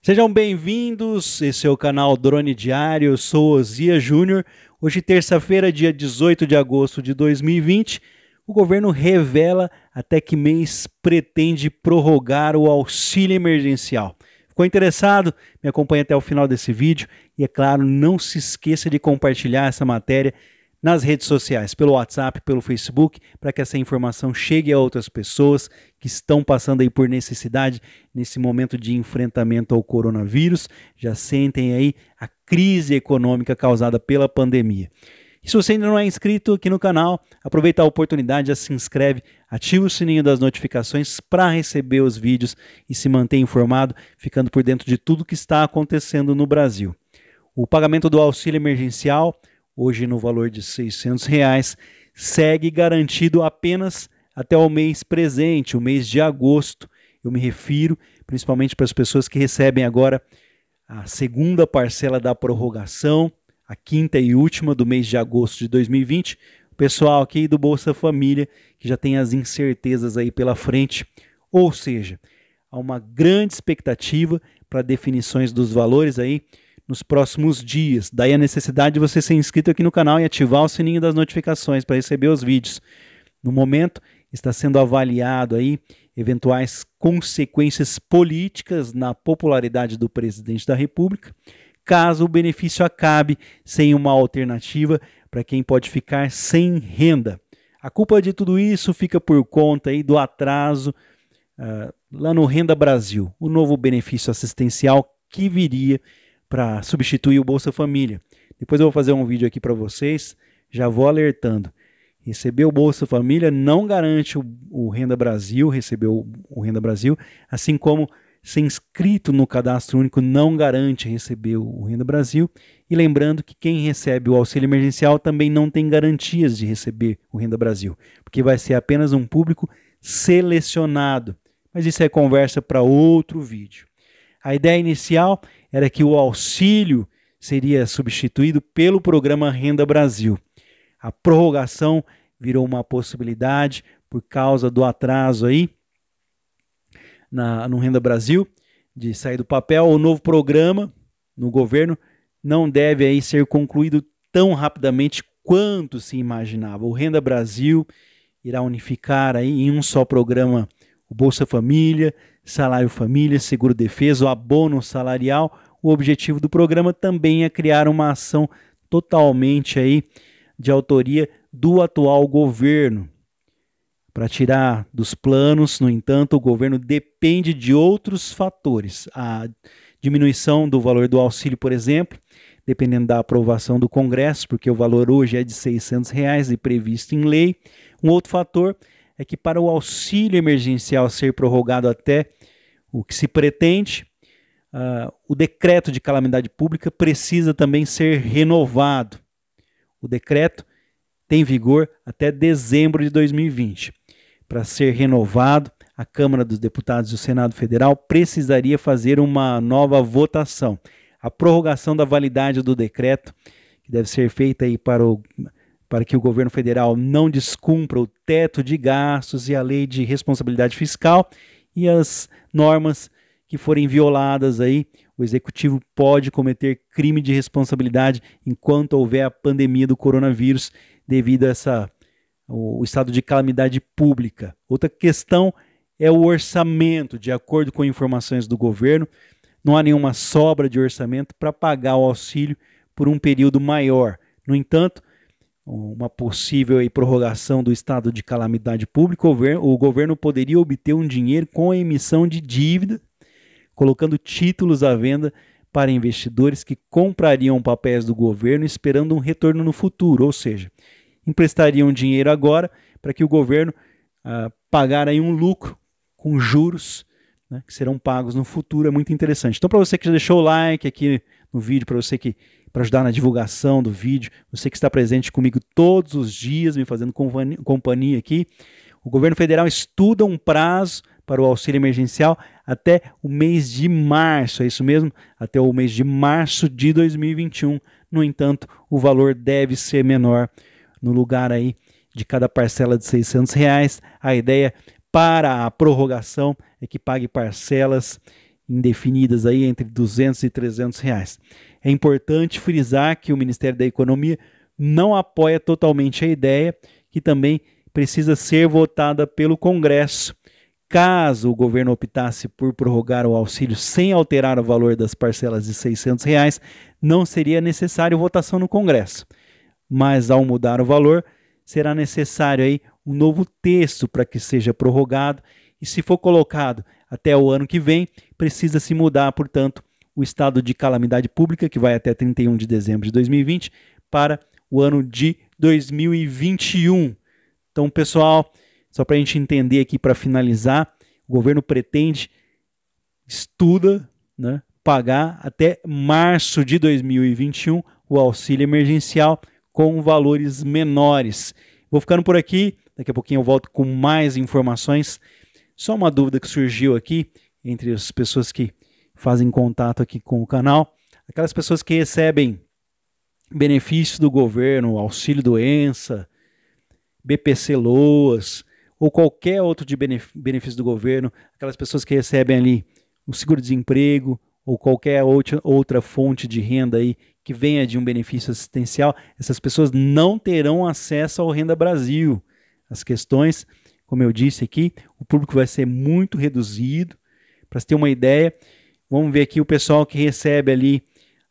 Sejam bem-vindos, esse é o canal Drone Diário, eu sou Ozia Júnior. Hoje, terça-feira, dia 18 de agosto de 2020, o governo revela até que mês pretende prorrogar o auxílio emergencial. Ficou interessado? Me acompanhe até o final desse vídeo e, é claro, não se esqueça de compartilhar essa matéria nas redes sociais, pelo WhatsApp, pelo Facebook, para que essa informação chegue a outras pessoas que estão passando aí por necessidade nesse momento de enfrentamento ao coronavírus, já sentem aí a crise econômica causada pela pandemia. E se você ainda não é inscrito aqui no canal, aproveita a oportunidade, já se inscreve, ativa o sininho das notificações para receber os vídeos e se manter informado, ficando por dentro de tudo que está acontecendo no Brasil. O pagamento do auxílio emergencial hoje no valor de R$ reais, segue garantido apenas até o mês presente, o mês de agosto. Eu me refiro principalmente para as pessoas que recebem agora a segunda parcela da prorrogação, a quinta e última do mês de agosto de 2020. O pessoal aqui do Bolsa Família que já tem as incertezas aí pela frente, ou seja, há uma grande expectativa para definições dos valores aí nos próximos dias. Daí a necessidade de você ser inscrito aqui no canal e ativar o sininho das notificações para receber os vídeos. No momento, está sendo avaliado aí eventuais consequências políticas na popularidade do presidente da República, caso o benefício acabe sem uma alternativa para quem pode ficar sem renda. A culpa de tudo isso fica por conta aí do atraso uh, lá no Renda Brasil, o novo benefício assistencial que viria para substituir o Bolsa Família. Depois eu vou fazer um vídeo aqui para vocês, já vou alertando. Receber o Bolsa Família não garante o, o Renda Brasil, receber o, o, Renda Brasil, assim como ser inscrito no Cadastro Único não garante receber o, o Renda Brasil. E lembrando que quem recebe o auxílio emergencial também não tem garantias de receber o Renda Brasil, porque vai ser apenas um público selecionado. Mas isso é conversa para outro vídeo. A ideia inicial era que o auxílio seria substituído pelo programa Renda Brasil. A prorrogação virou uma possibilidade por causa do atraso aí na, no Renda Brasil de sair do papel. O novo programa no governo não deve aí ser concluído tão rapidamente quanto se imaginava. O Renda Brasil irá unificar aí em um só programa o Bolsa Família, Salário Família, Seguro Defesa, o abono salarial. O objetivo do programa também é criar uma ação totalmente aí de autoria do atual governo. Para tirar dos planos, no entanto, o governo depende de outros fatores. A diminuição do valor do auxílio, por exemplo, dependendo da aprovação do Congresso, porque o valor hoje é de R$ 600 reais e previsto em lei. Um outro fator é que para o auxílio emergencial ser prorrogado até o que se pretende, uh, o decreto de calamidade pública precisa também ser renovado. O decreto tem vigor até dezembro de 2020. Para ser renovado, a Câmara dos Deputados e o Senado Federal precisaria fazer uma nova votação. A prorrogação da validade do decreto, que deve ser feita aí para o para que o governo federal não descumpra o teto de gastos e a lei de responsabilidade fiscal e as normas que forem violadas aí, o executivo pode cometer crime de responsabilidade enquanto houver a pandemia do coronavírus devido a essa o estado de calamidade pública. Outra questão é o orçamento, de acordo com informações do governo, não há nenhuma sobra de orçamento para pagar o auxílio por um período maior. No entanto, uma possível aí, prorrogação do estado de calamidade pública, o governo poderia obter um dinheiro com a emissão de dívida, colocando títulos à venda para investidores que comprariam papéis do governo esperando um retorno no futuro, ou seja, emprestariam dinheiro agora para que o governo ah, pagar aí um lucro com juros né, que serão pagos no futuro é muito interessante. Então, para você que já deixou o like aqui no vídeo, para você que para ajudar na divulgação do vídeo, você que está presente comigo todos os dias, me fazendo companhia aqui, o governo federal estuda um prazo para o auxílio emergencial até o mês de março, é isso mesmo? Até o mês de março de 2021. No entanto, o valor deve ser menor no lugar aí de cada parcela de 600 reais. A ideia para a prorrogação é que pague parcelas indefinidas aí entre 200 e 300 reais. É importante frisar que o Ministério da Economia não apoia totalmente a ideia, que também precisa ser votada pelo Congresso. Caso o governo optasse por prorrogar o auxílio sem alterar o valor das parcelas de 600 reais, não seria necessário votação no Congresso. Mas ao mudar o valor, será necessário aí um novo texto para que seja prorrogado e se for colocado até o ano que vem, precisa se mudar, portanto, o estado de calamidade pública que vai até 31 de dezembro de 2020 para o ano de 2021. Então, pessoal, só para a gente entender aqui para finalizar, o governo pretende estuda, né, pagar até março de 2021 o auxílio emergencial com valores menores. Vou ficando por aqui, daqui a pouquinho eu volto com mais informações. Só uma dúvida que surgiu aqui entre as pessoas que fazem contato aqui com o canal, aquelas pessoas que recebem benefícios do governo, auxílio doença, BPC Loas ou qualquer outro de benefício do governo, aquelas pessoas que recebem ali o seguro-desemprego, ou qualquer outra fonte de renda aí que venha de um benefício assistencial, essas pessoas não terão acesso ao Renda Brasil. As questões, como eu disse aqui, o público vai ser muito reduzido. Para ter uma ideia, vamos ver aqui o pessoal que recebe ali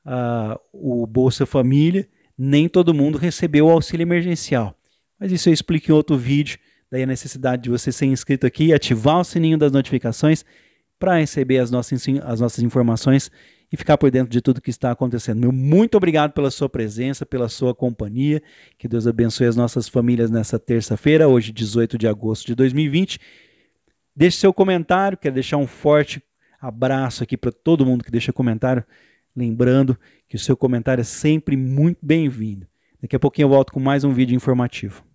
uh, o Bolsa Família, nem todo mundo recebeu o auxílio emergencial. Mas isso eu explico em outro vídeo, daí a necessidade de você ser inscrito aqui, e ativar o sininho das notificações para receber as nossas, as nossas informações e ficar por dentro de tudo que está acontecendo. Meu muito obrigado pela sua presença, pela sua companhia. Que Deus abençoe as nossas famílias nessa terça-feira, hoje, 18 de agosto de 2020. Deixe seu comentário, quero deixar um forte abraço aqui para todo mundo que deixa comentário. Lembrando que o seu comentário é sempre muito bem-vindo. Daqui a pouquinho eu volto com mais um vídeo informativo.